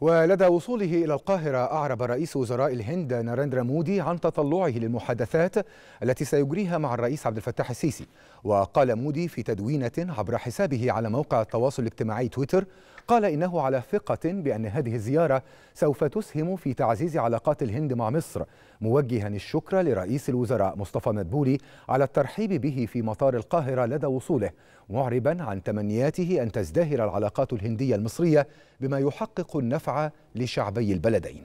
ولدى وصوله إلى القاهرة أعرب رئيس وزراء الهند نارندرا مودي عن تطلعه للمحادثات التي سيجريها مع الرئيس عبد الفتاح السيسي وقال مودي في تدوينة عبر حسابه على موقع التواصل الاجتماعي تويتر قال إنه على ثقة بأن هذه الزيارة سوف تسهم في تعزيز علاقات الهند مع مصر موجها الشكر لرئيس الوزراء مصطفى مدبولي على الترحيب به في مطار القاهرة لدى وصوله معربا عن تمنياته أن تزدهر العلاقات الهندية المصرية بما يحقق النفع المنافعه لشعبي البلدين